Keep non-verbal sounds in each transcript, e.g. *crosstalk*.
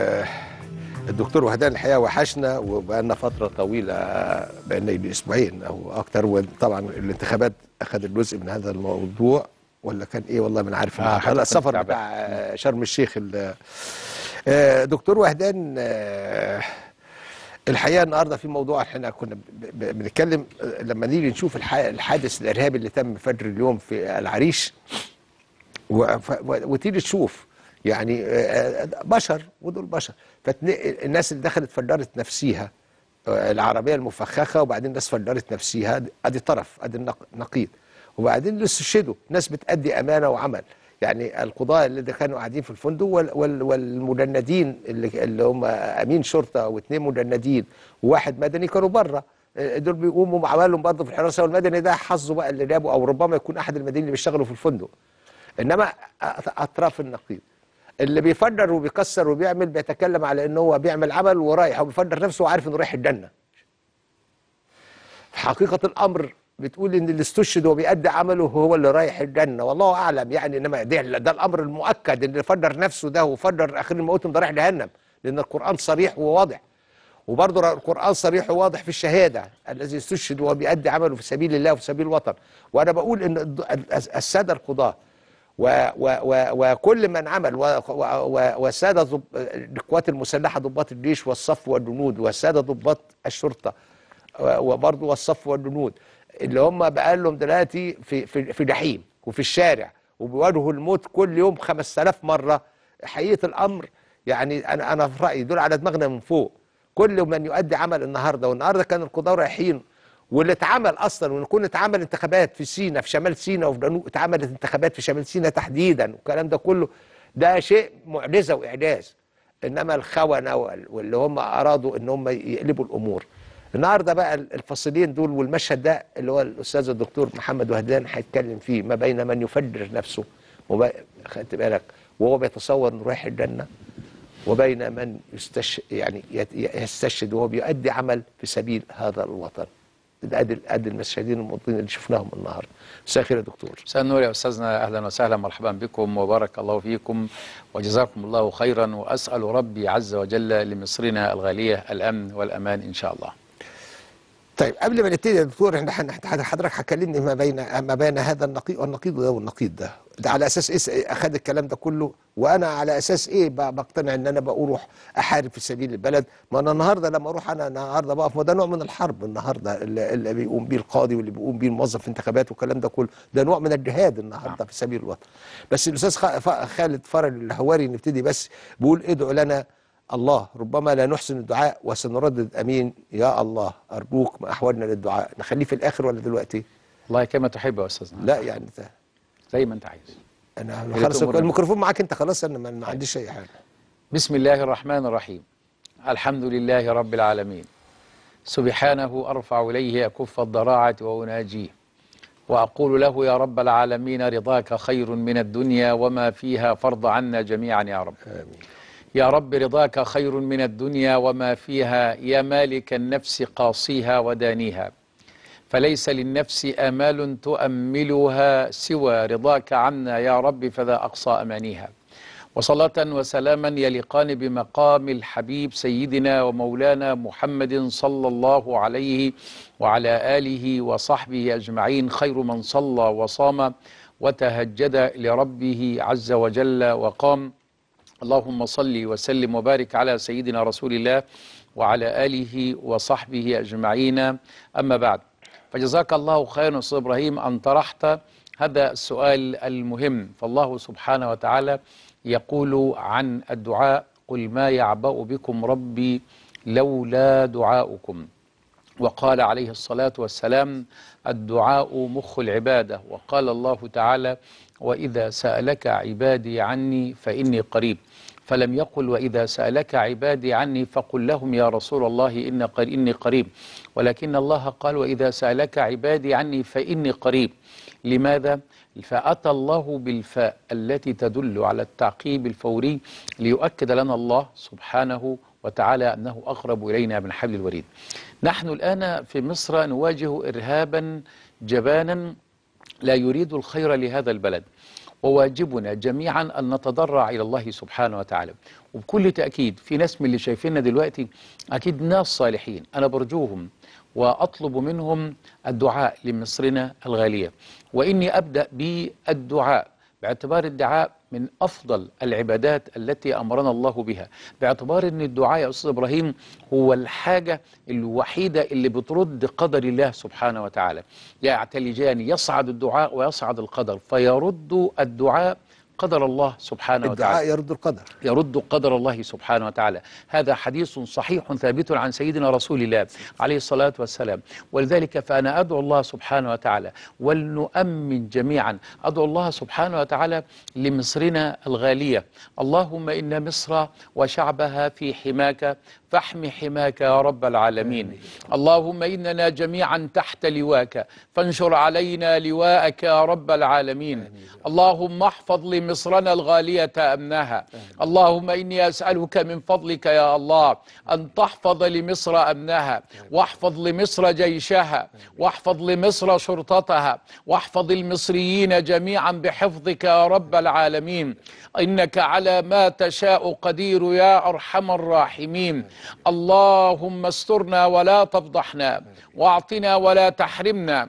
آه، الدكتور وهدان الحقيقه وحشنا وبقالنا فتره طويله بقالنا يجي اسبوعين او اكتر وطبعا الانتخابات اخذ الجزء من هذا الموضوع ولا كان ايه والله من عارف آه هلا السفر بتاع شرم الشيخ آه، دكتور وهدان آه، الحقيقه النهارده في موضوع احنا كنا بنتكلم لما نيجي نشوف الحادث الارهابي اللي تم فجر اليوم في العريش وتيجي تشوف يعني آه، آه، بشر ودول بشر فالناس اللي دخلت فجرت نفسيها آه، العربيه المفخخه وبعدين ناس فجرت نفسيها ادي طرف ادي النقيض وبعدين استشهدوا ناس بتأدي امانه وعمل يعني القضاء اللي كانوا قاعدين في الفندق والمجندين اللي, اللي هم امين شرطه واثنين مجندين وواحد مدني كانوا بره دول بيقوموا عملهم برضه في الحراسه والمدني ده حظه بقى اللي جابه او ربما يكون احد المدنيين اللي بيشتغلوا في الفندق انما اطراف النقيض اللي بيفجر وبيكسر وبيعمل بيتكلم على ان هو بيعمل عمل ورايح وبيفجر نفسه وعارف انه رايح الجنه في حقيقه الامر بتقول ان اللي استشهد وبيأدي عمله هو اللي رايح الجنه والله اعلم يعني انما ده, ده الامر المؤكد اللي فجر نفسه ده وفجر اخر الموت ده رايح جهنم لان القران صريح وواضح وبرضه القرآن صريح وواضح في الشهادة الذي استشهد وبيأدي عمله في سبيل الله وفي سبيل الوطن وأنا بقول إن السادة القضاة وكل من عمل والسادة القوات المسلحة ضباط الجيش والصف والجنود والسادة ضباط الشرطة وبرضه والصف والجنود اللي هم بقالهم دلوقتي في في في جحيم وفي الشارع وبيواجهوا الموت كل يوم 5000 مرة حقيقة الأمر يعني أنا أنا في رأيي دول على دماغنا من فوق كل من يؤدي عمل النهارده والنهارده كان القضاء رايحين واللي اتعمل اصلا وان كنا اتعمل انتخابات في سينا في شمال سينا وفي جنوب اتعملت انتخابات في شمال سينا تحديدا والكلام ده كله ده شيء معجزه واعجاز انما الخونه واللي هم ارادوا ان هم يقلبوا الامور النهارده بقى الفاصلين دول والمشهد ده اللي هو الاستاذ الدكتور محمد وهدان هيتكلم فيه ما بين من يفجر نفسه خدت بالك وهو بيتصور انه رايح الجنه وبين من يستش يعني يستشهد وهو بيؤدي عمل في سبيل هذا الوطن ادي ادي المشاهدين المواطنين اللي شفناهم النهارده مساء الخير يا دكتور مساء النور يا استاذنا اهلا وسهلا مرحبا بكم وبارك الله فيكم وجزاكم الله خيرا واسال ربي عز وجل لمصرنا الغاليه الامن والامان ان شاء الله طيب قبل ما نبتدي يا دكتور احنا حضرتك هتكلمني ما بين ما بين هذا النقيض والنقيض ده والنقيض ده ده على اساس ايه اخد الكلام ده كله وانا على اساس ايه بقتنع ان انا بروح احارب في سبيل البلد ما انا النهارده لما اروح انا النهارده بقف وده ده نوع من الحرب النهارده اللي بيقوم بيه القاضي واللي بيقوم بيه الموظف في انتخابات والكلام ده كله ده نوع من الجهاد النهارده نعم. في سبيل الوطن بس الاستاذ خالد فرج الهواري نبتدي بس بيقول ادعو لنا الله ربما لا نحسن الدعاء وسنردد امين يا الله ارجوك ما احوالنا للدعاء نخليه في الاخر ولا دلوقتي؟ والله كما تحب يا استاذنا نعم. لا يعني ده زي ما انت عايز انا خلاص الميكروفون معاك انت خلاص انا ما عنديش اي حاجه بسم الله الرحمن الرحيم الحمد لله رب العالمين سبحانه أرفع إليه أكف الضراعة وأناجيه وأقول له يا رب العالمين رضاك خير من الدنيا وما فيها فرض عنا جميعا يا رب آمين. يا رب رضاك خير من الدنيا وما فيها يا مالك النفس قاصيها ودانيها فليس للنفس آمال تؤملها سوى رضاك عنا يا رب فذا أقصى أمانيها وصلاة وسلاما يليقان بمقام الحبيب سيدنا ومولانا محمد صلى الله عليه وعلى آله وصحبه أجمعين خير من صلى وصام وتهجد لربه عز وجل وقام اللهم صل وسلم وبارك على سيدنا رسول الله وعلى آله وصحبه أجمعين أما بعد فجزاك الله خيرا أستاذ إبراهيم أن طرحت هذا السؤال المهم فالله سبحانه وتعالى يقول عن الدعاء قل ما يعبأ بكم ربي لولا دعاؤكم وقال عليه الصلاة والسلام الدعاء مخ العبادة وقال الله تعالى وإذا سألك عبادي عني فإني قريب فلم يقل وإذا سألك عبادي عني فقل لهم يا رسول الله إن إني قريب ولكن الله قال وإذا سألك عبادي عني فإني قريب لماذا؟ فأتى الله بالفاء التي تدل على التعقيب الفوري ليؤكد لنا الله سبحانه وتعالى أنه أقرب إلينا من حبل الوريد نحن الآن في مصر نواجه إرهابا جبانا لا يريد الخير لهذا البلد وواجبنا جميعا أن نتضرع إلى الله سبحانه وتعالى وبكل تأكيد في ناس من اللي شايفيننا دلوقتي أكيد ناس صالحين أنا برجوهم وأطلب منهم الدعاء لمصرنا الغالية وإني أبدأ بالدعاء باعتبار الدعاء من أفضل العبادات التي أمرنا الله بها باعتبار أن الدعاء يا أستاذ إبراهيم هو الحاجة الوحيدة اللي بترد قدر الله سبحانه وتعالى يعتلجان يصعد الدعاء ويصعد القدر فيرد الدعاء قدر الله سبحانه الدعاء وتعالى يرد القدر يرد قدر الله سبحانه وتعالى هذا حديث صحيح ثابت عن سيدنا رسول الله عليه الصلاة والسلام ولذلك فأنا أدعو الله سبحانه وتعالى ولنؤمن جميعا أدعو الله سبحانه وتعالى لمصرنا الغالية اللهم إن مصر وشعبها في حماك فاحم حماك يا رب العالمين اللهم إننا جميعا تحت لواك فانشر علينا لواءك يا رب العالمين اللهم احفظ لمصرنا الغالية أمنها اللهم إني أسألك من فضلك يا الله أن تحفظ لمصر أمنها واحفظ لمصر جيشها واحفظ لمصر شرطتها واحفظ المصريين جميعا بحفظك يا رب العالمين إنك على ما تشاء قدير يا أرحم الراحمين اللهم استرنا ولا تفضحنا واعطنا ولا تحرمنا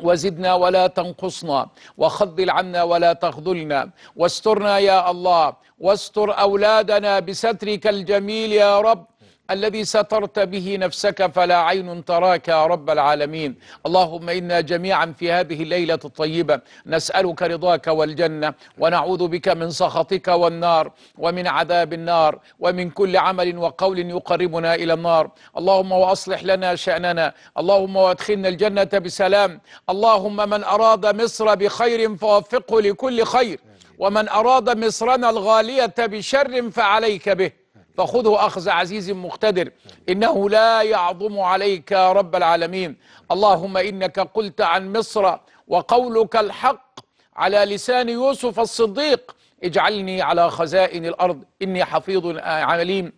وزدنا ولا تنقصنا وخذل عنا ولا تخذلنا واسترنا يا الله واستر أولادنا بسترك الجميل يا رب الذي سترت به نفسك فلا عين تراك يا رب العالمين اللهم إنا جميعا في هذه الليلة الطيبة نسألك رضاك والجنة ونعوذ بك من سخطك والنار ومن عذاب النار ومن كل عمل وقول يقربنا إلى النار اللهم وأصلح لنا شأننا اللهم وادخلنا الجنة بسلام اللهم من أراد مصر بخير فوفقه لكل خير ومن أراد مصرنا الغالية بشر فعليك به فخذه أخذ عزيز مقتدر إنه لا يعظم عليك رب العالمين اللهم إنك قلت عن مصر وقولك الحق على لسان يوسف الصديق اجعلني على خزائن الأرض إني حفيظ عليم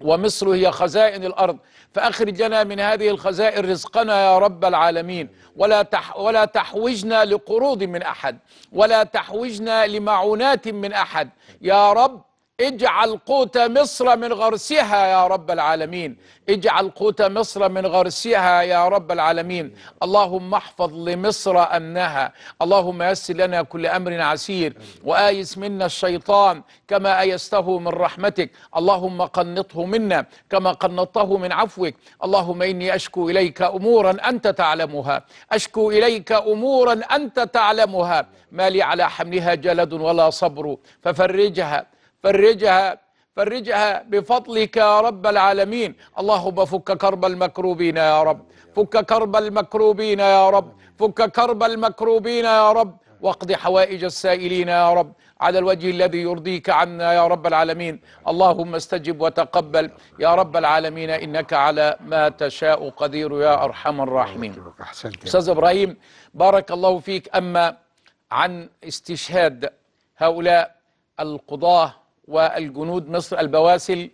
ومصر هي خزائن الأرض فأخرجنا من هذه الخزائن رزقنا يا رب العالمين ولا, تح ولا تحوجنا لقروض من أحد ولا تحوجنا لمعونات من أحد يا رب اجعل قوت مصر من غرسها يا رب العالمين اجعل قوت مصر من غرسها يا رب العالمين اللهم احفظ لمصر أمنها اللهم يسر لنا كل أمر عسير وآيس منا الشيطان كما آيسته من رحمتك اللهم قنطه منا كما قنطته من عفوك اللهم إني أشكو إليك أمورا أنت تعلمها أشكو إليك أمورا أنت تعلمها ما لي على حملها جلد ولا صبر ففرجها فرجها فرجها بفضلك يا رب العالمين اللهم فك كرب المكروبين يا رب فك كرب المكروبين يا رب فك كرب المكروبين يا رب واقض حوائج السائلين يا رب على الوجه الذي يرضيك عنا يا رب العالمين اللهم استجب وتقبل يا رب العالمين إنك على ما تشاء قدير يا أرحم الراحمين أستاذ إبراهيم بارك الله فيك أما عن استشهاد هؤلاء القضاة والجنود مصر البواسل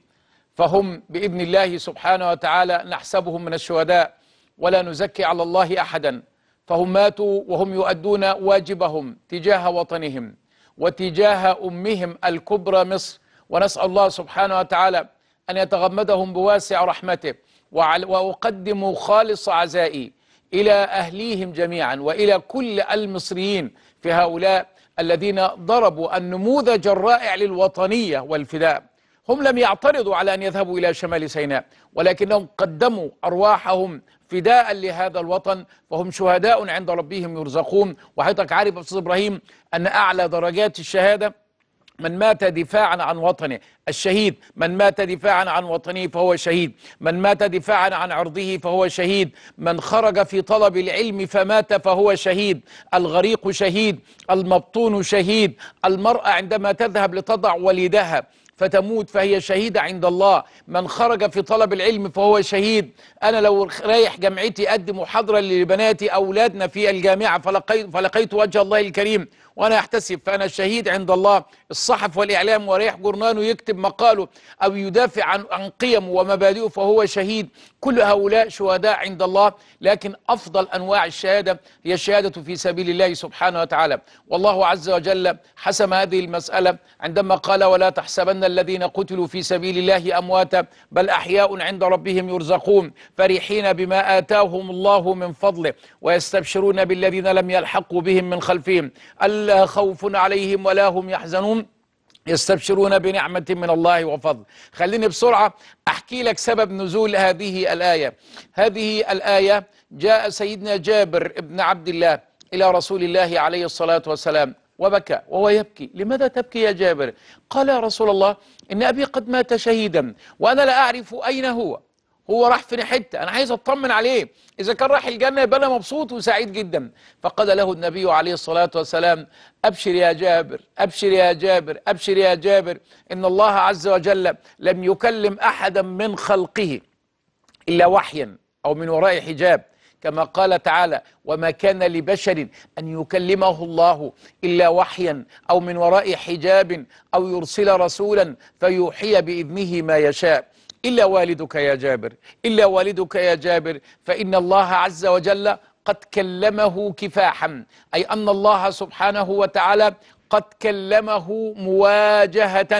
فهم بإذن الله سبحانه وتعالى نحسبهم من الشهداء ولا نزكي على الله أحدا فهم ماتوا وهم يؤدون واجبهم تجاه وطنهم وتجاه أمهم الكبرى مصر ونسأل الله سبحانه وتعالى أن يتغمدهم بواسع رحمته وأقدم خالص عزائي إلى أهليهم جميعا وإلى كل المصريين في هؤلاء الذين ضربوا النموذج الرائع للوطنية والفداء هم لم يعترضوا على أن يذهبوا إلى شمال سيناء ولكنهم قدموا أرواحهم فداء لهذا الوطن فهم شهداء عند ربهم يرزقون وحضرتك عارف أستاذ إبراهيم أن أعلى درجات الشهادة من مات دفاعا عن وطنه الشهيد من مات دفاعا عن وطنه فهو شهيد من مات دفاعا عن عرضه فهو شهيد من خرج في طلب العلم فمات فهو شهيد الغريق شهيد المبطون شهيد المرأة عندما تذهب لتضع وليدها فتموت فهي شهيدة عند الله من خرج في طلب العلم فهو شهيد أنا لو رايح جامعتي أدي محاضرة لبناتي أولادنا في الجامعة فلقيت, فلقيت وجه الله الكريم وأنا أحتسب فأنا شهيد عند الله الصحف والإعلام وريح جرنانه يكتب مقاله أو يدافع عن, عن قيمه ومبادئه فهو شهيد كل هؤلاء شهداء عند الله لكن أفضل أنواع الشهادة هي الشهادة في سبيل الله سبحانه وتعالى والله عز وجل حسم هذه المسألة عندما قال ولا تحسبن الذين قتلوا في سبيل الله أمواتا بل أحياء عند ربهم يرزقون فرحين بما آتاهم الله من فضله ويستبشرون بالذين لم يلحقوا بهم من خلفهم ألا ألا خوف عليهم ولا هم يحزنون يستبشرون بنعمة من الله وفضل خليني بسرعة أحكي لك سبب نزول هذه الآية هذه الآية جاء سيدنا جابر ابن عبد الله إلى رسول الله عليه الصلاة والسلام وبكى وهو يبكي لماذا تبكي يا جابر قال يا رسول الله إن أبي قد مات شهيدا وأنا لا أعرف أين هو هو راح في حته انا عايز اطمن عليه اذا كان راح الجنه يبقى انا مبسوط وسعيد جدا فقال له النبي عليه الصلاه والسلام ابشر يا جابر ابشر يا جابر ابشر يا جابر ان الله عز وجل لم يكلم احدا من خلقه الا وحيا او من وراء حجاب كما قال تعالى وما كان لبشر أن يكلمه الله إلا وحيا أو من وراء حجاب أو يرسل رسولا فيوحي بإذنه ما يشاء إلا والدك يا جابر إلا والدك يا جابر فإن الله عز وجل قد كلمه كفاحا أي أن الله سبحانه وتعالى قد كلمه مواجهة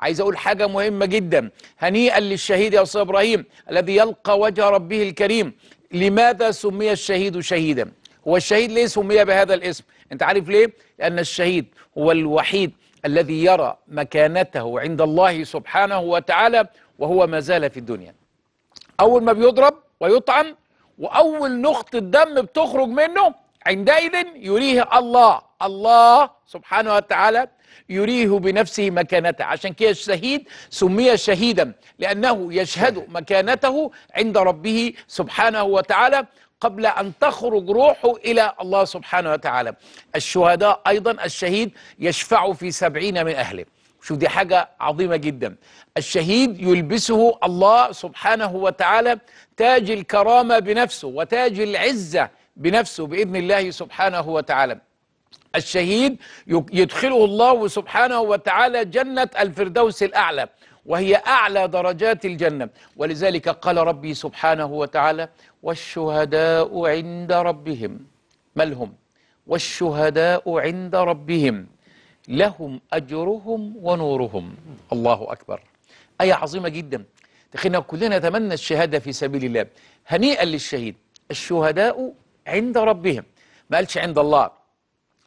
عايز أقول حاجة مهمة جدا هنيئا للشهيد يا أستاذ إبراهيم الذي يلقى وجه ربه الكريم لماذا سمي الشهيد شهيدا هو الشهيد ليه سمي بهذا الاسم أنت عارف ليه لأن الشهيد هو الوحيد الذي يرى مكانته عند الله سبحانه وتعالى وهو ما زال في الدنيا أول ما بيضرب ويطعن وأول نقطة دم بتخرج منه عندئذ يريه الله الله سبحانه وتعالى يريه بنفسه مكانته عشان كده الشهيد سمي شهيدا لأنه يشهد مكانته عند ربه سبحانه وتعالى قبل أن تخرج روحه إلى الله سبحانه وتعالى الشهداء أيضا الشهيد يشفع في سبعين من أهله شوف دي حاجة عظيمة جدا الشهيد يلبسه الله سبحانه وتعالى تاج الكرامة بنفسه وتاج العزة بنفسه بإذن الله سبحانه وتعالى الشهيد يدخله الله سبحانه وتعالى جنة الفردوس الأعلى وهي أعلى درجات الجنة ولذلك قال ربي سبحانه وتعالى والشهداء عند ربهم ما لهم والشهداء عند ربهم لهم أجرهم ونورهم الله أكبر آية عظيمة جدا تخيلنا كلنا نتمنى الشهادة في سبيل الله هنيئا للشهيد الشهداء عند ربهم ما قالش عند الله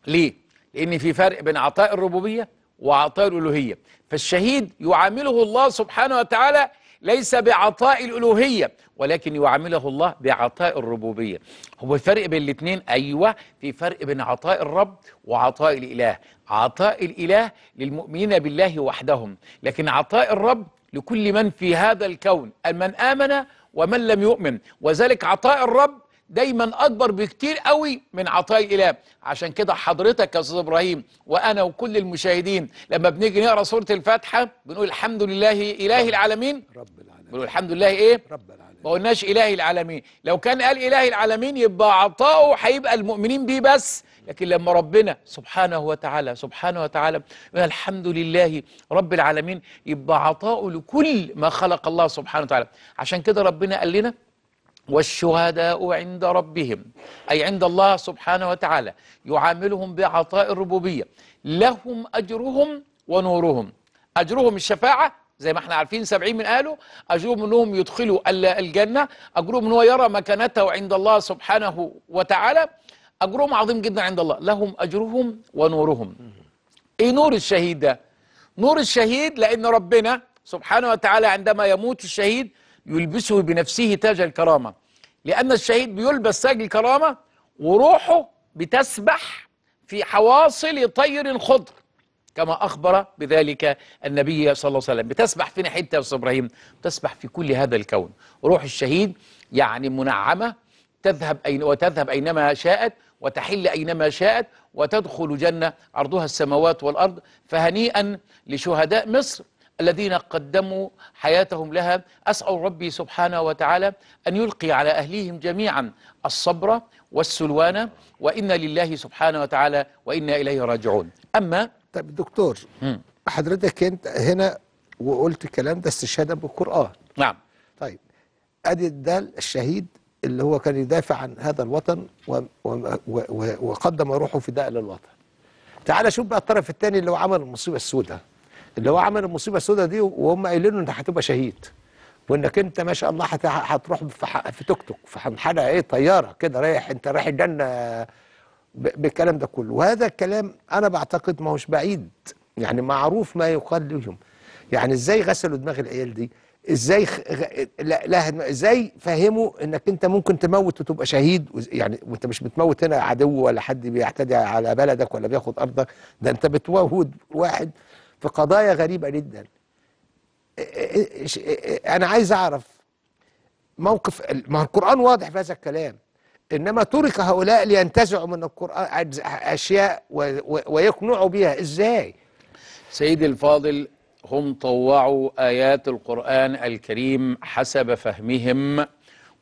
ليه؟ لأن في فرق بين عطاء الربوبية وعطاء الألوهية فالشهيد يعامله الله سبحانه وتعالى ليس بعطاء الألوهية ولكن يعامله الله بعطاء الربوبية هو الفرق بين الاثنين أيوة في فرق بين عطاء الرب وعطاء الإله عطاء الإله للمؤمنين بالله وحدهم لكن عطاء الرب لكل من في هذا الكون من آمن ومن لم يؤمن وذلك عطاء الرب دايما اكبر بكتير قوي من عطايا الاله عشان كده حضرتك يا استاذ ابراهيم وانا وكل المشاهدين لما بنيجي نقرا سوره الفاتحه بنقول الحمد لله اله العالمين رب العالمين بنقول الحمد لله ايه رب العالمين ما قلناش اله العالمين لو كان قال اله العالمين يبقى عطاؤه هيبقى المؤمنين بيه بس لكن لما ربنا سبحانه وتعالى سبحانه وتعالى الحمد لله رب العالمين يبقى عطاؤه لكل ما خلق الله سبحانه وتعالى عشان كده ربنا قال لنا والشهداء عند ربهم أي عند الله سبحانه وتعالى يعاملهم بعطاء الربوبية لهم أجرهم ونورهم أجرهم الشفاعة زي ما احنا عارفين سبعين من قالوا أجرهم أنهم يدخلوا الجنة أجرهم أنه يرى مكانته عند الله سبحانه وتعالى أجرهم عظيم جدا عند الله لهم أجرهم ونورهم إيه نور الشهيد ده؟ نور الشهيد لأن ربنا سبحانه وتعالى عندما يموت الشهيد يلبسه بنفسه تاج الكرامة لأن الشهيد بيلبس تاج الكرامة وروحه بتسبح في حواصل طير خضر كما أخبر بذلك النبي صلى الله عليه وسلم بتسبح في ناحية يا أستاذ إبراهيم بتسبح في كل هذا الكون روح الشهيد يعني منعمة تذهب أين وتذهب أينما شاءت وتحل أينما شاءت وتدخل جنة عرضها السماوات والأرض فهنيئا لشهداء مصر الذين قدموا حياتهم لها أسأل ربي سبحانه وتعالى أن يلقي على أهليهم جميعا الصبر والسلوان وإنا لله سبحانه وتعالى وإنا إليه راجعون أما طيب دكتور حضرتك أنت هنا وقلت الكلام ده استشهادا بالقرآن نعم طيب أدي ده الشهيد اللي هو كان يدافع عن هذا الوطن و و و وقدم روحه فداء للوطن تعال شوف بقى الطرف الثاني اللي هو عمل المصيبة السوداء اللي هو عمل المصيبه السوداء دي وهم قايلين له انت هتبقى شهيد وانك انت ما شاء الله هتروح في توك توك في ايه طياره كده رايح انت رايح الجنه بالكلام ده كله وهذا الكلام انا بعتقد ما هوش بعيد يعني معروف ما يقال لهم يعني ازاي غسلوا دماغ العيال دي ازاي خ... لا, لا ازاي فهموا انك انت ممكن تموت وتبقى شهيد يعني وانت مش بتموت هنا عدو ولا حد بيعتدي على بلدك ولا بياخد ارضك ده انت بتوهد واحد في قضايا غريبة جدا أنا عايز أعرف موقف ما القرآن واضح في هذا الكلام إنما ترك هؤلاء لينتزعوا من القرآن أشياء ويقنعوا بها إزاي سيدي الفاضل هم طوعوا آيات القرآن الكريم حسب فهمهم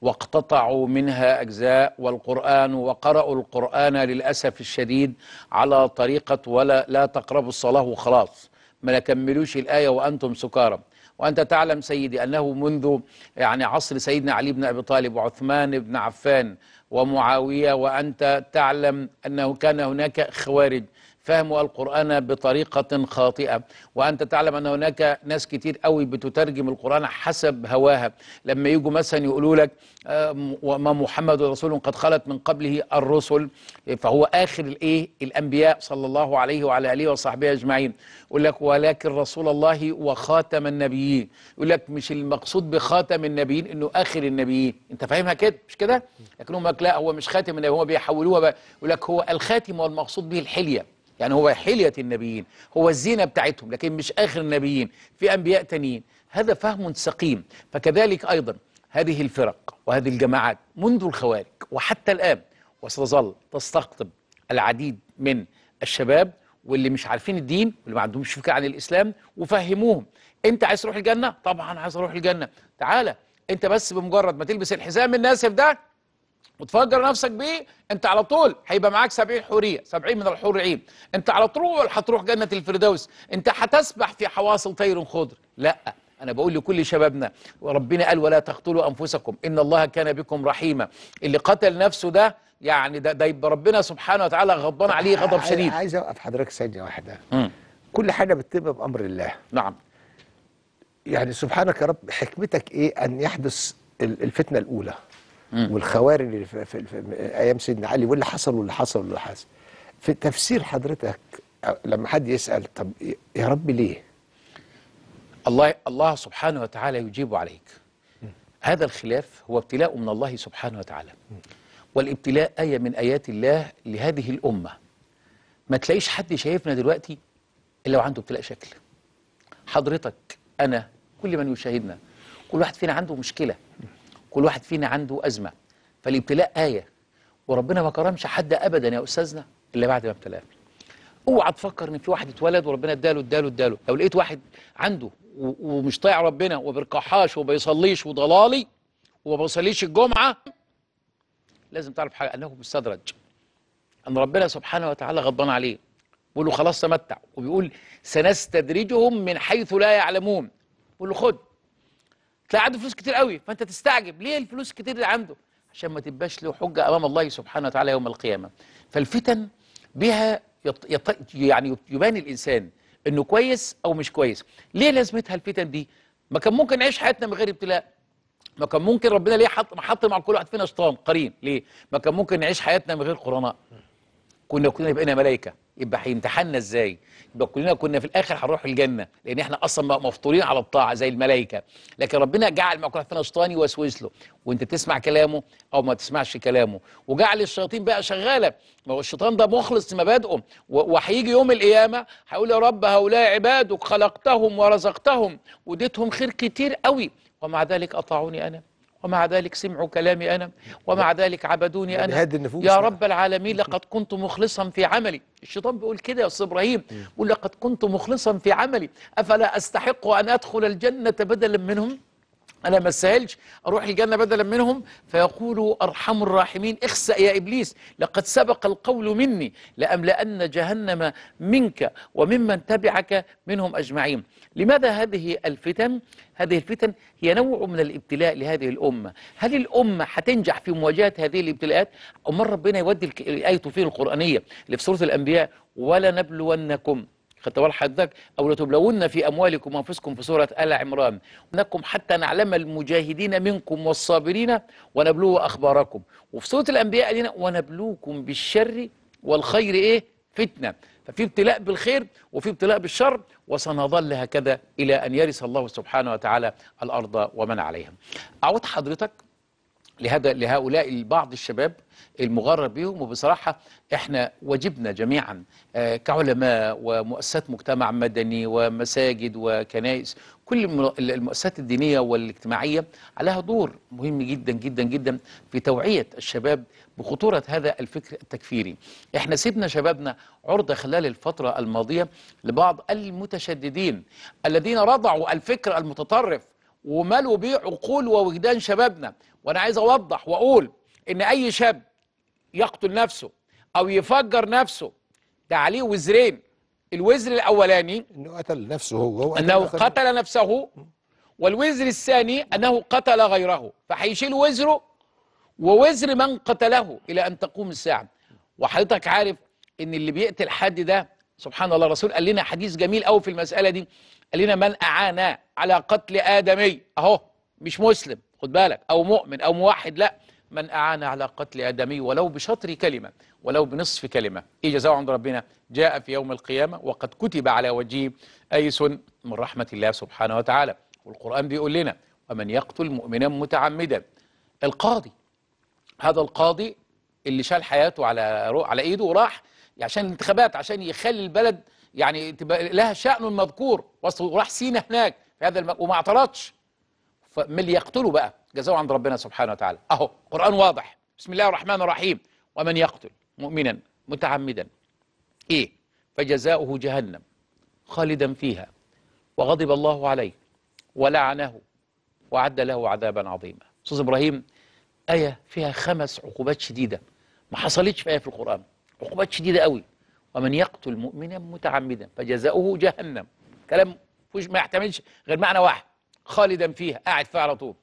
واقتطعوا منها أجزاء والقرآن وقرأوا القرآن للأسف الشديد على طريقة ولا لا تقربوا الصلاة وخلاص ما نكملوش الآية وأنتم سكارى وأنت تعلم سيدي أنه منذ يعني عصر سيدنا علي بن أبي طالب وعثمان بن عفان ومعاوية وأنت تعلم أنه كان هناك خوارج فهموا القرآن بطريقة خاطئة وأنت تعلم أن هناك ناس كتير قوي بتترجم القرآن حسب هواها لما يجوا مثلا يقولوا لك آه، وما محمد رسول قد خلت من قبله الرسل فهو آخر الإيه الأنبياء صلى الله عليه وعلى آله وصحبه أجمعين يقول لك ولكن رسول الله وخاتم النبيين يقول لك مش المقصود بخاتم النبيين إنه آخر النبيين أنت فاهمها كده مش كده لكن هم لا هو مش خاتم النبي هو بيحولوها بقى يقول لك هو الخاتم والمقصود به الحلية يعني هو حلية النبيين هو الزينة بتاعتهم لكن مش آخر النبيين في أنبياء تانيين هذا فهم سقيم فكذلك أيضا هذه الفرق وهذه الجماعات منذ الخوارج وحتى الآن وستظل تستقطب العديد من الشباب واللي مش عارفين الدين واللي ما عندهمش فكره عن الاسلام وفهموهم انت عايز تروح الجنه طبعا عايز اروح الجنه تعالى انت بس بمجرد ما تلبس الحزام الناسف ده وتفجر نفسك بيه انت على طول هيبقى معاك 70 حوريه 70 من الحور عين انت على طول هتروح جنه الفردوس انت هتسبح في حواصل طير خضر لا أنا بقول لكل شبابنا وربنا قال ولا تقتلوا أنفسكم إن الله كان بكم رحيما اللي قتل نفسه ده يعني ده, ده يبقى ربنا سبحانه وتعالى غضبان عليه غضب شديد عايز أوقف حضرتك ثانية واحدة م. كل حاجة بتتم بأمر الله نعم يعني سبحانك يا رب حكمتك إيه أن يحدث الفتنة الأولى والخوارج اللي في, في, في ايام سيدنا علي واللي حصل واللي حصل واللي حصل في تفسير حضرتك لما حد يسال طب يا رب ليه الله الله سبحانه وتعالى يجيب عليك هذا الخلاف هو ابتلاء من الله سبحانه وتعالى والابتلاء آية من آيات الله لهذه الأمة ما تلاقيش حد شايفنا دلوقتي إلا وعنده ابتلاء شكل حضرتك أنا كل من يشاهدنا كل واحد فينا عنده مشكلة كل واحد فينا عنده أزمة فالابتلاء آية وربنا ما كرمش حد أبدا يا أستاذنا إلا بعد ما ابتلاه اوعى تفكر ان في واحد اتولد وربنا اداله اداله اداله لو لقيت واحد عنده ومش طايع ربنا وما وبيصليش وضلالي وما بيصليش الجمعه لازم تعرف حاجه انه مستدرج ان ربنا سبحانه وتعالى غضبان عليه بيقول له خلاص تمتع وبيقول سنستدرجهم من حيث لا يعلمون بيقول له خد تلاقي عنده فلوس كتير قوي فانت تستعجب ليه الفلوس كتير اللي عنده عشان ما تبقاش له حجه امام الله سبحانه وتعالى يوم القيامه فالفتن بها يط... يط... يعني يبان الانسان انه كويس او مش كويس ليه لازمتها الفتن دي ما كان ممكن نعيش حياتنا من غير ابتلاء ما كان ممكن ربنا ليه حط حط مع كل واحد فينا شطام قرين ليه ما كان ممكن نعيش حياتنا من غير قرناء كنا كلنا بقينا ملائكه يبقى هيمتحنا ازاي يبقى كلنا كنا في الاخر هنروح الجنه لان احنا اصلا مفطورين على الطاعه زي الملائكه لكن ربنا جعل ما كنا شيطان يوسوس له وانت تسمع كلامه او ما تسمعش كلامه وجعل الشياطين بقى شغاله ما هو الشيطان ده مخلص لمبادئه وهيجي يوم القيامه هيقول يا رب هؤلاء عبادك خلقتهم ورزقتهم واديتهم خير كتير قوي ومع ذلك اطاعوني انا ومع ذلك سمعوا كلامي أنا ومع ذلك عبدوني أنا يا رب العالمين لقد كنت مخلصا في عملي الشيطان بيقول كده يا أستاذ إبراهيم بيقول لقد كنت مخلصا في عملي أفلا أستحق أن أدخل الجنة بدلا منهم أنا ما اسهلش أروح الجنة بدلا منهم فيقول أرحم الراحمين اخسأ يا إبليس لقد سبق القول مني لأملأن جهنم منك وممن تبعك منهم أجمعين لماذا هذه الفتن؟ هذه الفتن هي نوع من الابتلاء لهذه الأمة هل الأمة هتنجح في مواجهة هذه الابتلاءات؟ أمر ربنا يودي الآية فيه القرآنية اللي في سورة الأنبياء ولا نبلونكم خدت بال حضرتك او لتبلون في اموالكم وانفسكم في سوره ال عمران انكم حتى نعلم المجاهدين منكم والصابرين ونبلو اخباركم وفي سوره الانبياء لنا ونبلوكم بالشر والخير ايه فتنه ففي ابتلاء بالخير وفي ابتلاء بالشر وسنظل هكذا الى ان يرث الله سبحانه وتعالى الارض ومن عليها اعود حضرتك لهذا لهؤلاء بعض الشباب المغرر بهم وبصراحة احنا واجبنا جميعا آه، كعلماء ومؤسسات مجتمع مدني ومساجد وكنائس كل المؤسسات الدينية والاجتماعية عليها دور مهم جدا جدا جدا في توعية الشباب بخطورة هذا الفكر التكفيري احنا سيبنا شبابنا عرضة خلال الفترة الماضية لبعض المتشددين الذين رضعوا الفكر المتطرف وملوا بيه عقول ووجدان شبابنا وانا عايز اوضح واقول ان اي شاب يقتل نفسه او يفجر نفسه ده عليه وزرين الوزر الاولاني انه قتل نفسه هو, هو انه قتل, قتل نفسه والوزر الثاني انه قتل غيره فهيشيل وزره ووزر من قتله الى ان تقوم الساعه وحضرتك عارف ان اللي بيقتل حد ده سبحان الله الرسول قال لنا حديث جميل قوي في المساله دي قال لنا من اعان على قتل ادمي اهو مش مسلم خد بالك أو مؤمن أو موحد لا من أعان على قتل آدمي ولو بشطر كلمة ولو بنصف كلمة إيه جزاء عند ربنا جاء في يوم القيامة وقد كتب على وجهه أيس من رحمة الله سبحانه وتعالى والقرآن بيقول لنا ومن يقتل مؤمنا متعمدا القاضي هذا القاضي اللي شال حياته على رو... على ايده وراح عشان الانتخابات عشان يخلي البلد يعني تبقى لها شأن مذكور وراح سينا هناك في هذا الم... وما اعترضش من اللي يقتله بقى جزاؤه عند ربنا سبحانه وتعالى اهو قران واضح بسم الله الرحمن الرحيم ومن يقتل مؤمنا متعمدا ايه فجزاؤه جهنم خالدا فيها وغضب الله عليه ولعنه وعد له عذابا عظيما استاذ ابراهيم ايه فيها خمس عقوبات شديده ما حصلتش في ايه في القران عقوبات شديده قوي ومن يقتل مؤمنا متعمدا فجزاؤه جهنم كلام ما يحتملش غير معنى واحد خالدا فيها قاعد فيها على طول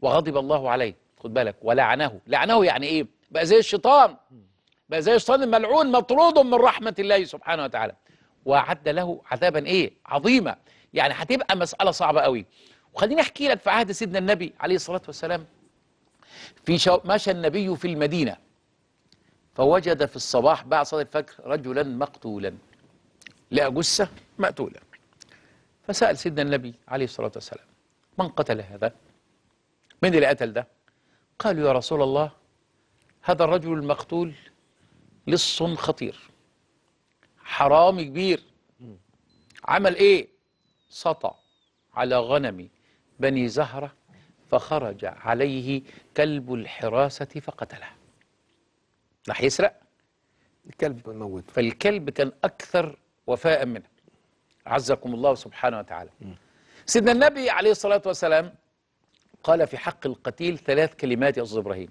وغضب الله عليه خد بالك ولعنه لعنه يعني ايه بقى زي الشيطان بقى زي الشيطان الملعون مطرود من رحمه الله سبحانه وتعالى واعد له عذابا ايه عظيمه يعني هتبقى مساله صعبه قوي وخليني احكي لك في عهد سيدنا النبي عليه الصلاه والسلام في شو... مشى النبي في المدينه فوجد في الصباح بعد صلاه الفجر رجلا مقتولا لا جثه مقتوله فسال سيدنا النبي عليه الصلاه والسلام من قتل هذا من اللي قتل ده قالوا يا رسول الله هذا الرجل المقتول لص خطير حرامي كبير عمل ايه سطع على غنم بني زهرة فخرج عليه كلب الحراسة فقتله راح يسرق الكلب موت فالكلب كان أكثر وفاء منه عزكم الله سبحانه وتعالى م. سيدنا النبي عليه الصلاة والسلام قال في حق القتيل ثلاث كلمات يا أستاذ إبراهيم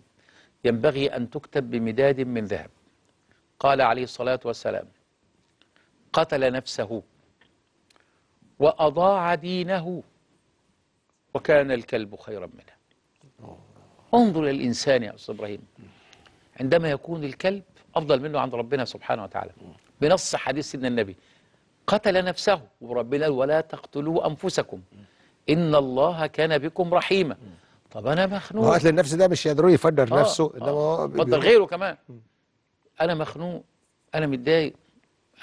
ينبغي أن تكتب بمداد من ذهب قال عليه الصلاة والسلام قتل نفسه وأضاع دينه وكان الكلب خيرا منه انظر للإنسان يا أستاذ إبراهيم عندما يكون الكلب أفضل منه عند ربنا سبحانه وتعالى بنص حديث سيدنا النبي قتل نفسه وربنا ولا تقتلوا أنفسكم إن الله كان بكم رحيما طب أنا مخنوق هو قتل النفس ده مش يقدروا يفجر آه نفسه آه هو فضل غيره كمان أنا مخنوق أنا متضايق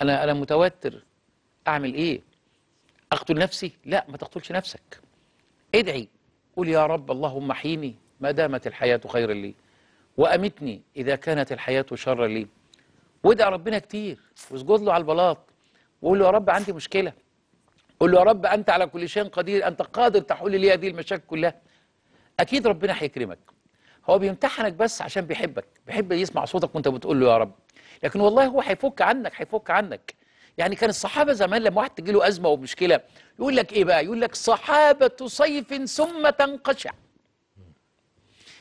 أنا أنا متوتر أعمل إيه؟ أقتل نفسي؟ لا ما تقتلش نفسك ادعي قل يا رب اللهم احيني ما دامت الحياة خيرا لي وأمتني إذا كانت الحياة شرا لي وادعي ربنا كتير واسجد له على البلاط وقول له يا رب عندي مشكلة قول له يا رب أنت على كل شيء قدير أنت قادر تحل لي هذه المشاكل كلها أكيد ربنا هيكرمك هو بيمتحنك بس عشان بيحبك بيحب يسمع صوتك وانت بتقول له يا رب لكن والله هو هيفك عنك هيفك عنك يعني كان الصحابة زمان لما واحد تجي له أزمة ومشكلة يقول لك إيه بقى يقول لك صحابة صيف ثم تنقشع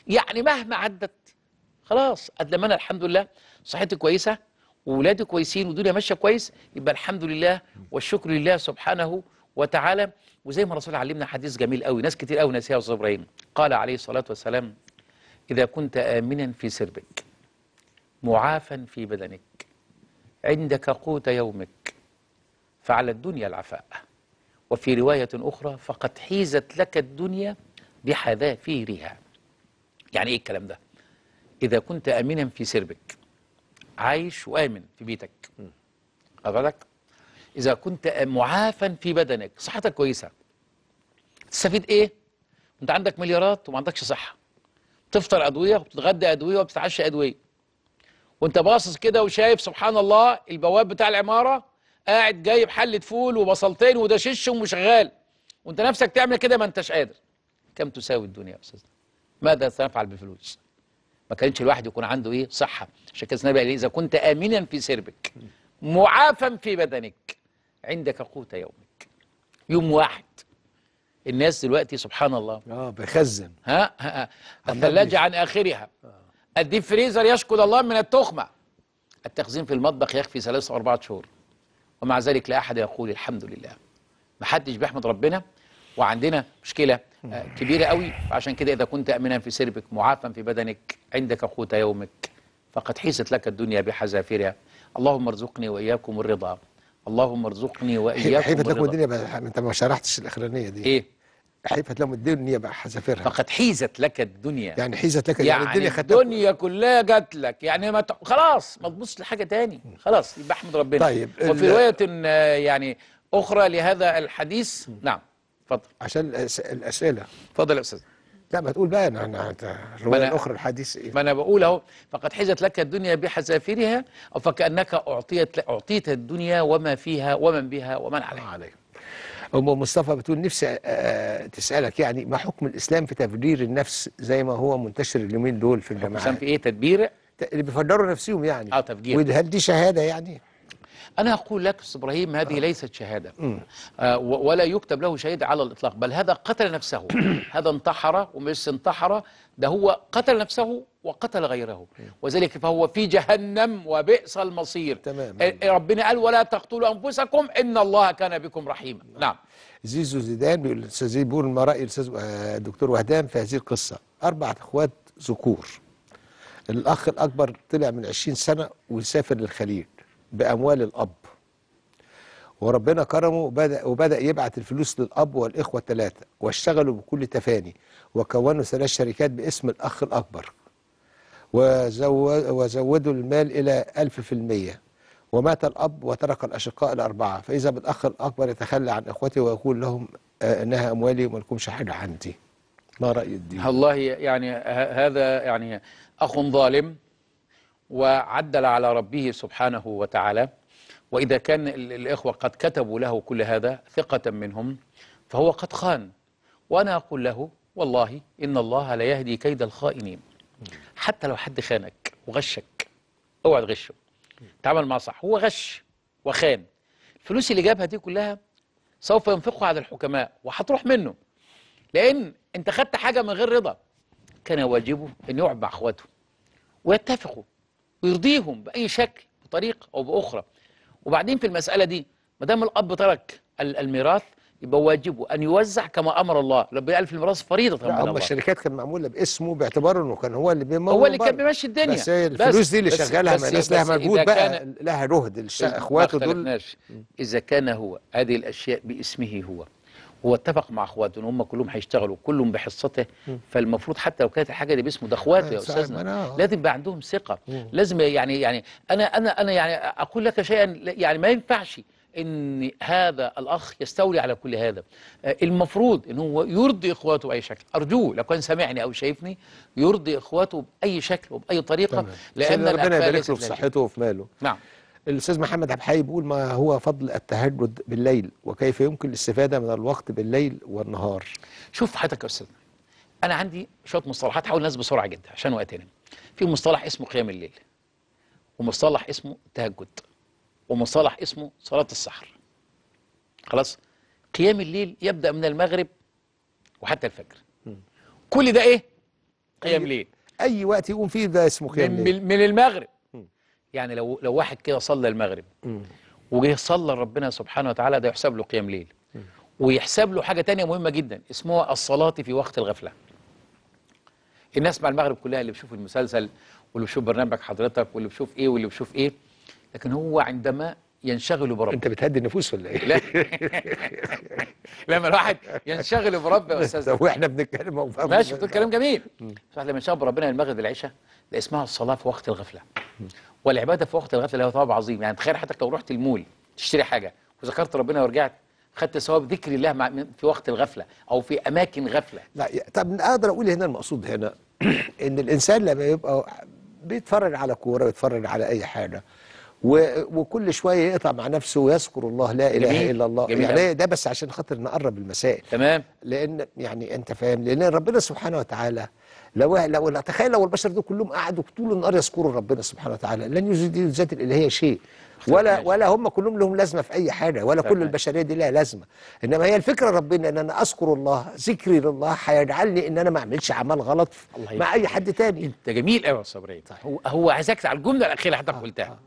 يعني مهما عدت خلاص قد لما أنا الحمد لله صحتي كويسة وولادي كويسين والدنيا ماشيه كويس يبقى الحمد لله والشكر لله سبحانه وتعالى وزي ما الرسول علمنا حديث جميل قوي ناس كتير قوي ناسيها استاذ ابراهيم قال عليه الصلاه والسلام اذا كنت امنا في سربك معافا في بدنك عندك قوت يومك فعلى الدنيا العفاء وفي روايه اخرى فقد حيزت لك الدنيا بحذافيرها يعني ايه الكلام ده اذا كنت امنا في سربك عايش وآمن في بيتك حضرتك إذا كنت معافى في بدنك صحتك كويسة تستفيد إيه؟ أنت عندك مليارات وما عندكش صحة تفطر أدوية وبتتغدى أدوية وبتتعشى أدوية وأنت باصص كده وشايف سبحان الله البواب بتاع العمارة قاعد جايب حلة فول وبصلتين ودشش وشغال وأنت نفسك تعمل كده ما أنتش قادر كم تساوي الدنيا يا استاذ ماذا سنفعل بالفلوس؟ ما كانش الواحد يكون عنده ايه صحه عشان كده النبي قال إيه؟ اذا كنت امنا في سربك معافا في بدنك عندك قوت يومك يوم واحد الناس دلوقتي سبحان الله اه بيخزن ها, ها, الثلاجه عن اخرها الديب آه. فريزر يشكو الله من التخمه التخزين في المطبخ يكفي ثلاثة أو أربعة شهور ومع ذلك لا أحد يقول الحمد لله محدش بيحمد ربنا وعندنا مشكلة آه، كبيرة قوي عشان كده إذا كنت أمنا في سربك معافا في بدنك عندك قوت يومك فقد حيست لك الدنيا بحذافيرها اللهم ارزقني وإياكم الرضا اللهم ارزقني وإياكم حيفت لكم الدنيا بقى أنت ما شرحتش الأخرانية دي إيه؟ حيفت لهم الدنيا بقى حذافيرها فقد حيزت لك الدنيا يعني حيزت لك يعني, يعني الدنيا خدت الدنيا كلها جات لك يعني ما ت... خلاص ما تبصش لحاجه تاني خلاص يبقى احمد ربنا طيب وفي روايه آه، يعني اخرى لهذا الحديث نعم اتفضل عشان الاسئله اتفضل يا استاذ لا ما تقول بقى انا الروايه الاخرى الحديث ايه ما انا بقول اهو فقد حزت لك الدنيا بحذافيرها او فكانك اعطيت اعطيت الدنيا وما فيها ومن بها ومن عليها عليها ام مصطفى بتقول نفسي تسالك يعني ما حكم الاسلام في تبرير النفس زي ما هو منتشر اليومين دول في الجماعات الاسلام في ايه تدبير اللي بيفجروا نفسهم يعني اه تفجير دي شهاده يعني أنا أقول لك أستاذ إبراهيم هذه آه. ليست شهادة آه، ولا يكتب له شهيد على الإطلاق بل هذا قتل نفسه *coughs* هذا انتحر ومش انتحر ده هو قتل نفسه وقتل غيره وذلك فهو في جهنم وبئس المصير تمام ربنا قال ولا تقتلوا أنفسكم إن الله كان بكم رحيما نعم, نعم. زيزو زيدان بيقول الأستاذ بيقول ما رأي الأستاذ آه، الدكتور وهدان في هذه القصة أربعة إخوات ذكور الأخ الأكبر طلع من 20 سنة وسافر للخليج بأموال الأب وربنا كرمه وبدأ, وبدأ يبعت الفلوس للأب والإخوة الثلاثة واشتغلوا بكل تفاني وكونوا ثلاث شركات باسم الأخ الأكبر وزودوا المال إلى 1000% ومات الأب وترك الأشقاء الأربعة فإذا بالأخ الأكبر يتخلى عن إخوته ويقول لهم آه، إنها أموالي وما لكمش حاجة عندي ما رأي الدين والله يعني هذا يعني أخ ظالم وعدل على ربه سبحانه وتعالى وإذا كان الإخوة قد كتبوا له كل هذا ثقة منهم فهو قد خان وأنا أقول له والله إن الله لا يهدي كيد الخائنين حتى لو حد خانك وغشك اوعى تغشه تعامل معه صح هو غش وخان الفلوس اللي جابها دي كلها سوف ينفقها على الحكماء وهتروح منه لأن أنت خدت حاجة من غير رضا كان واجبه أن يعبع أخواته ويتفقوا ويرضيهم بأي شكل بطريقة أو بأخرى وبعدين في المسألة دي ما دام الأب ترك الميراث يبقى واجبه ان يوزع كما امر الله ربنا قال في الميراث فريضه طبعا لا الشركات كانت معموله باسمه باعتبار انه كان هو اللي بيمول هو اللي كان بيمشي الدنيا بس الفلوس دي اللي شغالها ما الناس لها مجهود بقى لها رهد اخواته دول اذا كان هو هذه الاشياء باسمه هو هو اتفق مع اخواته ان هم كلهم هيشتغلوا كلهم بحصته فالمفروض حتى لو كانت الحاجه دي باسمه ده اخواته يا آه، استاذنا آه. لازم يبقى عندهم ثقه لازم يعني يعني انا انا انا يعني اقول لك شيئا يعني ما ينفعش ان هذا الاخ يستولي على كل هذا آه، المفروض ان هو يرضي اخواته باي شكل ارجوه لو كان سامعني او شايفني يرضي اخواته باي شكل وباي طريقه لان ربنا يبارك له في صحته وفي ماله نعم الاستاذ محمد عبد الحي بيقول ما هو فضل التهجد بالليل وكيف يمكن الاستفاده من الوقت بالليل والنهار شوف حضرتك يا استاذ انا عندي شويه مصطلحات هحاول الناس بسرعه جدا عشان وقتنا في مصطلح اسمه قيام الليل ومصطلح اسمه تهجد ومصطلح اسمه صلاه السحر خلاص قيام الليل يبدا من المغرب وحتى الفجر م. كل ده ايه قيام أي... ليل اي وقت يقوم فيه ده اسمه قيام من, ليل من المغرب يعني لو لو واحد كده صلى المغرب وجه صلى ربنا سبحانه وتعالى ده يحسب له قيام ليل ويحسب له حاجه تانية مهمه جدا اسمها الصلاه في وقت الغفله الناس مع المغرب كلها اللي بيشوف المسلسل واللي بيشوف برنامج حضرتك واللي بيشوف ايه واللي بيشوف ايه لكن هو عندما ينشغلوا برب انت بتهدي النفوس ولا ايه؟ لا *laughs* لما الواحد ينشغل برب يا استاذ واحنا بنتكلم ماشي بتقول كلام جميل فاحنا لما ينشغل بربنا المغرب العشاء ده اسمها الصلاه في وقت الغفله والعباده في وقت الغفله لها ثواب عظيم يعني تخيل حتى لو رحت المول تشتري حاجه وذكرت ربنا ورجعت خدت ثواب ذكر الله في وقت الغفله او في اماكن غفله لا طب اقدر اقول هنا المقصود هنا ان الانسان لما يبقى بيتفرج على كوره بيتفرج على اي حاجه وكل شويه يقطع مع نفسه ويذكر الله لا اله جميل. الا الله جميل. يعني ده بس عشان خاطر نقرب المسائل تمام لان يعني انت فاهم لان ربنا سبحانه وتعالى لو لو تخيل لو البشر دول كلهم قعدوا طول النهار يذكروا ربنا سبحانه وتعالى لن يزيد ذات الالهيه شيء ولا ولا هم كلهم لهم لازمه في اي حاجه ولا طيب، كل البشريه دي لها لازمه انما هي الفكره ربنا ان انا اذكر الله ذكري لله هيجعلني ان انا ما اعملش اعمال غلط مع اي حد تاني انت جميل قوي يا صبري طيب. هو هو عايزك على الجمله الاخيره حضرتك آه، قلتها آه آه.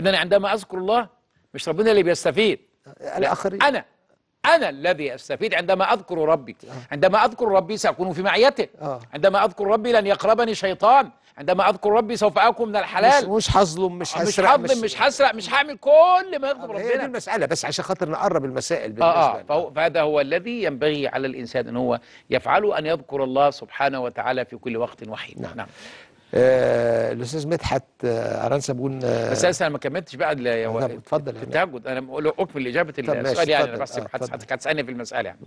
ان انا عندما اذكر الله مش ربنا اللي بيستفيد الاخرين انا أنا الذي أستفيد عندما أذكر ربي آه. عندما أذكر ربي سأكون في معيته آه. عندما أذكر ربي لن يقربني شيطان عندما اذكر ربي سوف اكون من الحلال مش هظلم مش هسرق مش هظلم آه، مش هسرق مش هعمل كل ما يغضب ربنا هي دي المساله بس عشان خاطر نقرب المسائل بالنسبه آه, آه فهذا هو الذي ينبغي على الانسان ان هو يفعله ان يذكر الله سبحانه وتعالى في كل وقت وحيد نعم, نعم. آه، الاستاذ مدحت آه، ارانسا بون بس انا ما كملتش بقى اتفضل التهجد انا اكمل اجابه السؤال يعني بس حضرتك هتسالني في المساله يعني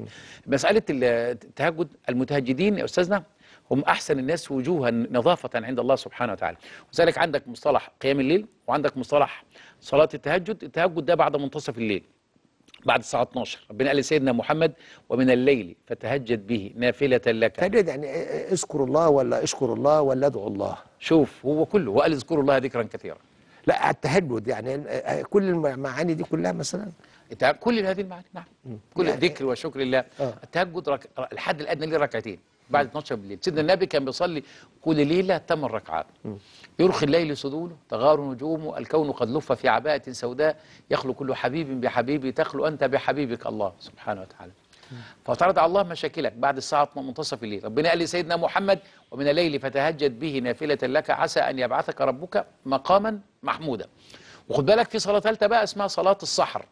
مساله التهجد المتهجدين يا استاذنا هم أحسن الناس وجوها نظافة عند الله سبحانه وتعالى وذلك عندك مصطلح قيام الليل وعندك مصطلح صلاة التهجد التهجد ده بعد منتصف الليل بعد الساعة 12 ربنا قال لسيدنا محمد ومن الليل فتهجد به نافلة لك تهجد يعني اذكر الله ولا اشكر الله ولا ادعو الله شوف هو كله وقال اذكروا الله ذكرا كثيرا لا التهجد يعني كل المعاني دي كلها مثلا كل هذه المعاني نعم كل يعني وشكر الله آه. التهجد الحد الأدنى ليه ركعتين بعد 12 بالليل سيدنا النبي كان بيصلي كل ليله 8 ركعات يرخي الليل سدوله تغار نجومه الكون قد لف في عباءة سوداء يخلو كل حبيب بحبيبي تخلو أنت بحبيبك الله سبحانه وتعالى فترد على الله مشاكلك بعد الساعة منتصف الليل ربنا قال لسيدنا محمد ومن الليل فتهجد به نافلة لك عسى أن يبعثك ربك مقاما محمودا وخد بالك في صلاة ثالثة بقى اسمها صلاة السحر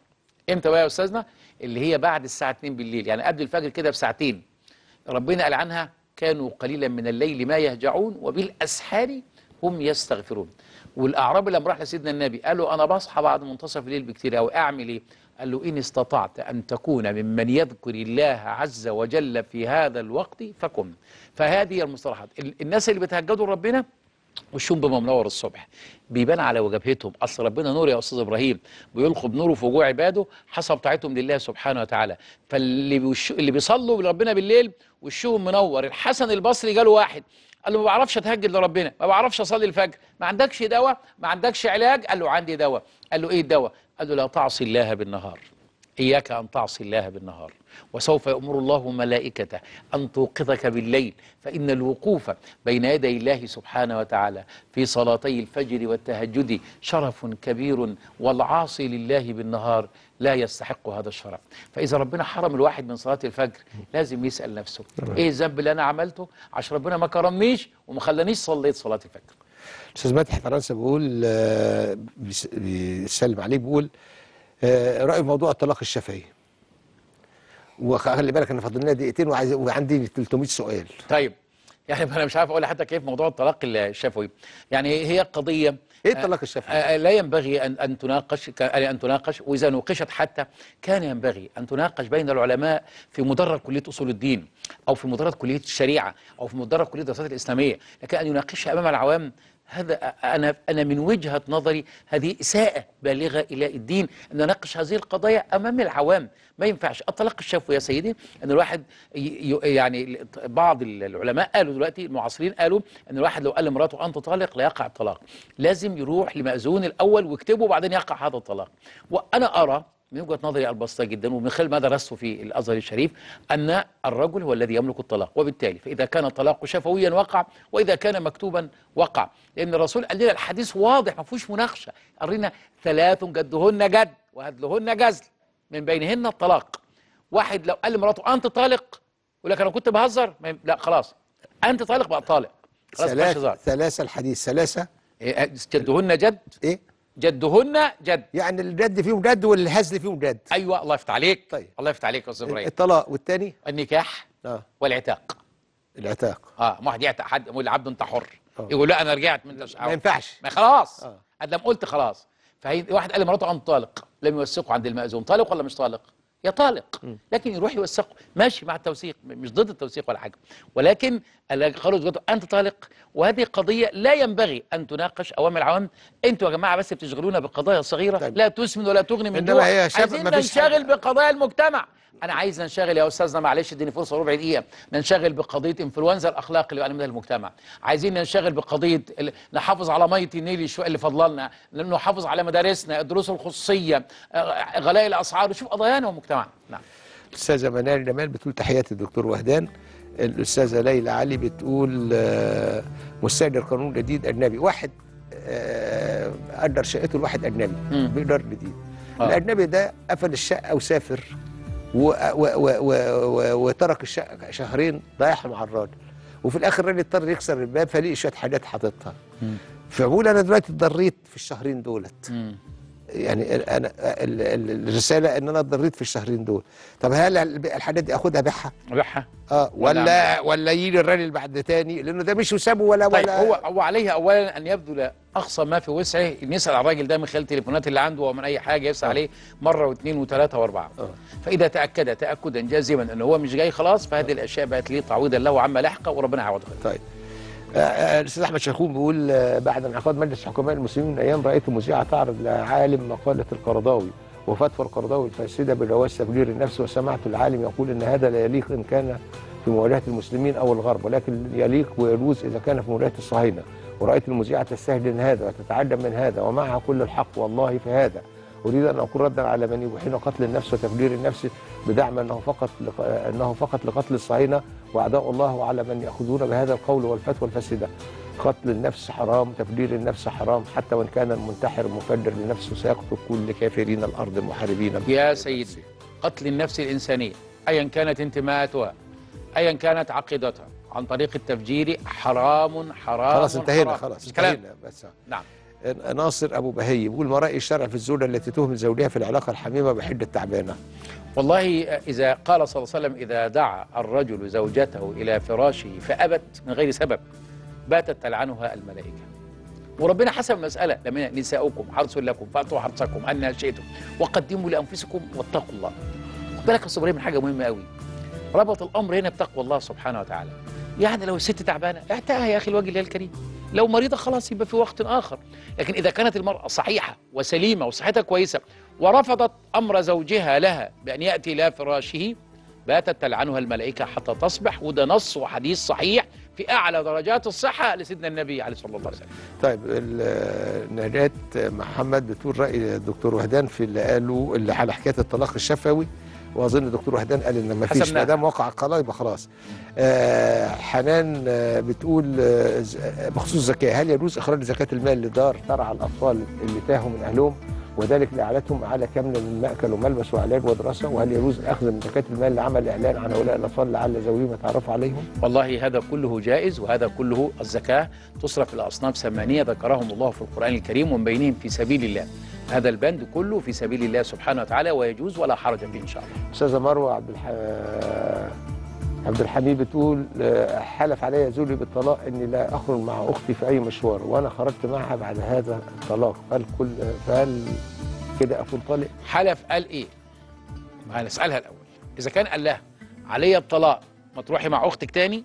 امتى بقى يا أستاذنا اللي هي بعد الساعة 2 بالليل يعني قبل الفجر كده بساعتين ربنا قال عنها كانوا قليلا من الليل ما يهجعون وبالأسحار هم يستغفرون والأعرابي لما راح لسيدنا النبي قال له أنا بصحى بعد منتصف الليل بكثير أو أعمل إيه قال له إن استطعت أن تكون ممن يذكر الله عز وجل في هذا الوقت فكن فهذه المصطلحات الناس اللي بتهجدوا ربنا وشهم بما منور الصبح بيبان على وجبهتهم اصل ربنا نور يا استاذ ابراهيم بيلقب نوره في وجوه عباده حسب طاعتهم لله سبحانه وتعالى فاللي بيش... اللي بيصلوا لربنا بالليل وشهم منور الحسن البصري جاله واحد قال له ما بعرفش اتهجد لربنا ما بعرفش اصلي الفجر ما عندكش دواء ما عندكش علاج قال له عندي دواء قال له ايه الدواء قال له لا تعصي الله بالنهار إياك أن تعصي الله بالنهار وسوف يأمر الله ملائكته أن توقظك بالليل فإن الوقوف بين يدي الله سبحانه وتعالى في صلاتي الفجر والتهجد شرف كبير والعاصي لله بالنهار لا يستحق هذا الشرف فإذا ربنا حرم الواحد من صلاة الفجر لازم يسأل نفسه إيه الذنب اللي أنا عملته عشان ربنا ما كرمنيش وما خلانيش صليت صلاة الفجر أستاذ مدحت فرنسا بيقول آه، بيسلم عليه بيقول آه، رأي موضوع الطلاق الشفهي وخلي بالك انا فاضل لنا دقيقتين وعايز وعندي 300 سؤال طيب يعني انا مش عارف اقول حتى كيف موضوع الطلاق الشفوي يعني هي قضيه ايه الطلاق الشفوي آه، آه، لا ينبغي ان ان تناقش ان تناقش واذا نوقشت حتى كان ينبغي ان تناقش بين العلماء في مدرج كليه اصول الدين او في مدرج كليه الشريعه او في مدرج كليه الدراسات الاسلاميه لكن ان يناقشها امام العوام هذا أنا أنا من وجهة نظري هذه إساءة بالغة إلى الدين أن نناقش هذه القضايا أمام العوام ما ينفعش أطلق الشفوي يا سيدي أن الواحد يعني بعض العلماء قالوا دلوقتي المعاصرين قالوا أن الواحد لو قال لمراته أنت طالق لا يقع الطلاق لازم يروح لمأذون الأول ويكتبه وبعدين يقع هذا الطلاق وأنا أرى من وجهه نظري البسيطه جدا ومن خلال ما درسته في الازهر الشريف ان الرجل هو الذي يملك الطلاق وبالتالي فاذا كان الطلاق شفويا وقع واذا كان مكتوبا وقع لان الرسول قال لنا الحديث واضح ما فيهوش مناقشه قال ثلاث جدهن جد وهدلهن جزل من بينهن الطلاق واحد لو قال لمراته انت طالق يقول لك انا كنت بهزر لا خلاص انت طالق بقى طالق خلاص ثلاث ثلاثه الحديث ثلاثه إيه، جدهن جد ايه جدهن جد يعني الجد فيهم جد والهزل فيهم جد ايوه الله يفتح عليك طيب الله يفتح عليك يا استاذ ابراهيم الطلاق والثاني النكاح اه والعتاق العتاق اه ما حد يعتق حد يقول لعبده انت حر أوه. يقول لا انا رجعت من تشعر ما ينفعش ما خلاص آه. لما قلت خلاص فهي واحد قال لمراته انطلق لم يوثقه عند المأذون طالق ولا مش طالق يا طالق لكن يروح يوثقه ماشي مع التوثيق مش ضد التوثيق ولا حاجه ولكن قالوا انت طالق وهذه قضيه لا ينبغي ان تناقش اوامر العوام انتوا يا جماعه بس بتشغلونا بقضايا صغيره طيب. لا تسمن ولا تغني من دول عايزين نشتغل بقضايا المجتمع انا عايز ننشغل يا استاذنا معلش اديني فرصه ربع دقيقه ننشغل بقضيه انفلونزا الاخلاق اللي بيعاني منها المجتمع عايزين ننشغل بقضيه نحافظ على ميه النيل شويه اللي فضلنا نحافظ على مدارسنا الدروس الخصوصيه غلاء الاسعار وشوف قضايانا ومجتمعنا نعم الاستاذه منال جمال بتقول تحياتي الدكتور وهدان الاستاذه ليلى علي بتقول آه، مستاجر قانون جديد اجنبي واحد آه، اجر شقته لواحد اجنبي بيقدر جديد آه. الاجنبي ده قفل الشقه وسافر وترك الشقه شهرين رايح مع الراجل وفي الاخر الراجل اضطر يكسر الباب فليه شويه حاجات حاططها فبقول انا دلوقتي اتضريت في الشهرين دولت يعني انا الرساله ان انا اتضريت في الشهرين دول طب هل الحاجات دي اخدها ابيعها؟ ابيعها اه ولا ولا يجي الراجل بعد تاني لانه ده مش وسابه ولا طيب ولا هو هو عليه اولا ان يبذل اقصى ما في وسعه نسال على الراجل ده من خلال التليفونات اللي عنده ومن اي حاجه يسال عليه مره واثنين وثلاثه واربعه آه. فاذا تاكد تاكدا جازما ان هو مش جاي خلاص فهذه آه. الاشياء بقت ليه تعويضا له عما لحقه وربنا يعوضه طيب آه، الاستاذ احمد شيخوب بيقول بعد انعقاد مجلس حكماء المسلمين من ايام رايت مذيعه تعرض لعالم مقاله القرضاوي وفتوى القرضاوي الفاسده بالرواس تفجير النفس وسمعت العالم يقول ان هذا لا يليق ان كان في مواجهه المسلمين او الغرب ولكن يليق ويجوز اذا كان في مواجهه الصهاينه ورأيت المذيعة تستهجن هذا وتتعجب من هذا ومعها كل الحق والله في هذا أريد أن أقول ردا على من يبحين قتل النفس وتفجير النفس بدعم أنه فقط لق... أنه فقط لقتل الصهاينة وأعداء الله وعلى من يأخذون بهذا القول والفتوى الفاسدة قتل النفس حرام تفجير النفس حرام حتى وإن كان المنتحر مفجر لنفسه سيقتل كل كافرين الأرض محاربين يا سيدي قتل النفس الإنسانية أيا كانت انتماءاتها أيا كانت عقيدتها عن طريق التفجير حرام حرام خلاص انتهينا خلاص انتهينا بس نعم ناصر ابو بهي يقول ما راي الشرع في الزوجه التي تهمل زوجها في العلاقه الحميمه بحده تعبانه والله اذا قال صلى الله عليه وسلم اذا دعا الرجل زوجته الى فراشه فابت من غير سبب باتت تلعنها الملائكه وربنا حسب المسألة لما نساؤكم حرص لكم فأتوا حرصكم أن شئتم وقدموا لأنفسكم واتقوا الله بالك الصبرية من حاجة مهمة قوي ربط الأمر هنا بتقوى الله سبحانه وتعالى يعني لو الست تعبانه اعتقها يا اخي الوجه الله الكريم لو مريضه خلاص يبقى في وقت اخر لكن اذا كانت المراه صحيحه وسليمه وصحتها كويسه ورفضت امر زوجها لها بان ياتي الى فراشه باتت تلعنها الملائكه حتى تصبح وده نص وحديث صحيح في اعلى درجات الصحه لسيدنا النبي عليه الصلاه والسلام. طيب نجاة محمد بتقول راي الدكتور وهدان في اللي قاله اللي على حكايه الطلاق الشفوي واظن الدكتور وحدان قال ان ما فيش ما دام وقع القرار يبقى خلاص آه، حنان آه، بتقول آه، بخصوص الزكاه هل يجوز اخراج زكاه المال لدار ترعى الاطفال اللي تاهوا من اهلهم وذلك لإعلتهم على كامل من مأكل وملبس وعلاج ودراسة وهل يجوز أخذ من زكاة المال لعمل إعلان عن هؤلاء الأطفال لعل زوجهم يتعرفوا عليهم؟ والله هذا كله جائز وهذا كله الزكاة تصرف إلى أصناف ثمانية ذكرهم الله في القرآن الكريم ومن بينهم في سبيل الله هذا البند كله في سبيل الله سبحانه وتعالى ويجوز ولا حرج فيه إن شاء الله أستاذة مروة عبد الح... عبد الحميد بتقول آه، حلف علي زولي بالطلاق اني لا اخرج مع اختي في اي مشوار وانا خرجت معها بعد هذا الطلاق قال كل فهل كده اكون طالق؟ حلف قال ايه؟ هنسالها الاول اذا كان قال لها علي الطلاق ما تروحي مع اختك تاني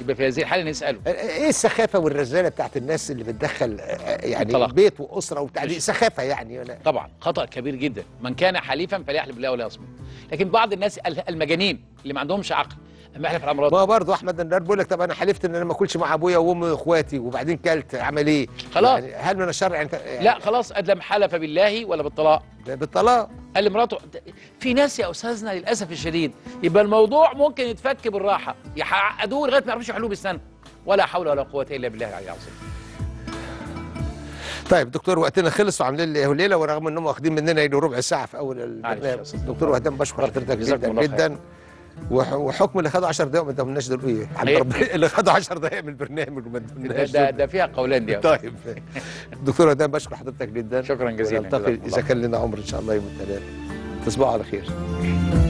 يبقى في هذه الحاله نساله آه، آه، ايه السخافه والرزاله بتاعت الناس اللي بتدخل آه، يعني طلع. بيت واسره وبتاع سخافه يعني ولا طبعا خطا كبير جدا من كان حليفا فليحلف بالله ولا يصمت لكن بعض الناس المجانين اللي ما عندهمش عقل على الامراض ما برضه احمد النار بيقول لك طب انا حلفت ان انا ما اكلش مع ابويا وامي واخواتي وبعدين كلت اعمل ايه؟ خلاص يعني هل من الشر يعني لا خلاص ادم حلف بالله ولا بالطلاق؟ بالطلاق قال لمراته في ناس يا استاذنا للاسف الشديد يبقى الموضوع ممكن يتفك بالراحه يعقدوه لغايه ما يعرفوش يحلوه بالسنه ولا حول ولا قوه الا بالله العلي العظيم طيب دكتور وقتنا خلص وعاملين لي إيه؟ الليله ورغم انهم واخدين مننا ربع ساعه في اول البرنامج دكتور وهدان بشكر حضرتك جدا جدا وحكم اللي خدوا 10 دقائق ما ادهمناش دول ايه؟ اللي خدوا 10 دقائق من البرنامج وما ادهمناش ده, ده فيها قولان دي طيب دكتور هدام بشكر حضرتك جدا شكرا جزيلا نلتقي اذا كان لنا عمر ان شاء الله يوم الثلاثاء تصبحوا على خير